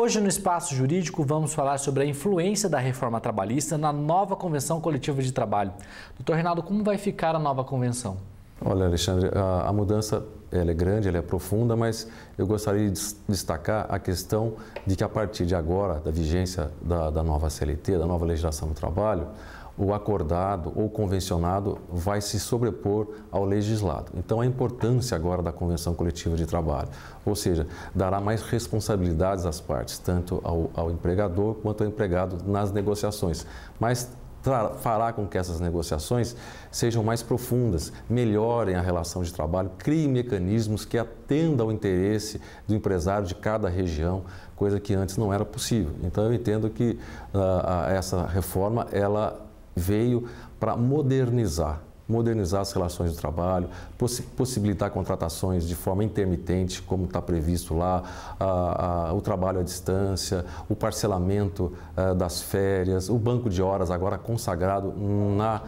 Hoje, no Espaço Jurídico, vamos falar sobre a influência da reforma trabalhista na nova Convenção Coletiva de Trabalho. Doutor Renato, como vai ficar a nova convenção? Olha, Alexandre, a, a mudança ela é grande, ela é profunda, mas eu gostaria de destacar a questão de que a partir de agora, da vigência da, da nova CLT, da nova legislação do trabalho, o acordado ou convencionado vai se sobrepor ao legislado. Então, a importância agora da convenção coletiva de trabalho, ou seja, dará mais responsabilidades às partes, tanto ao, ao empregador quanto ao empregado nas negociações, mas fará com que essas negociações sejam mais profundas, melhorem a relação de trabalho, criem mecanismos que atendam ao interesse do empresário de cada região, coisa que antes não era possível. Então eu entendo que uh, essa reforma ela veio para modernizar modernizar as relações de trabalho, possibilitar contratações de forma intermitente, como está previsto lá, a, a, o trabalho à distância, o parcelamento a, eh, das férias, o banco de horas agora consagrado na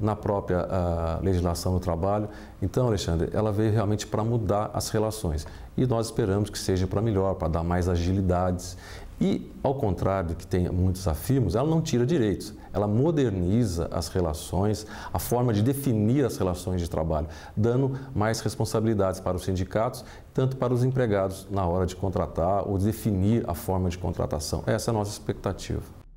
na própria eh, legislação do trabalho. Então, Alexandre, ela veio realmente para mudar as relações e nós esperamos que seja para melhor, para dar mais agilidades e, ao contrário do que tem, muitos afirmos, ela não tira direitos, ela moderniza as relações, a forma de definir as relações de trabalho, dando mais responsabilidades para os sindicatos, tanto para os empregados na hora de contratar ou definir a forma de contratação. Essa é a nossa expectativa.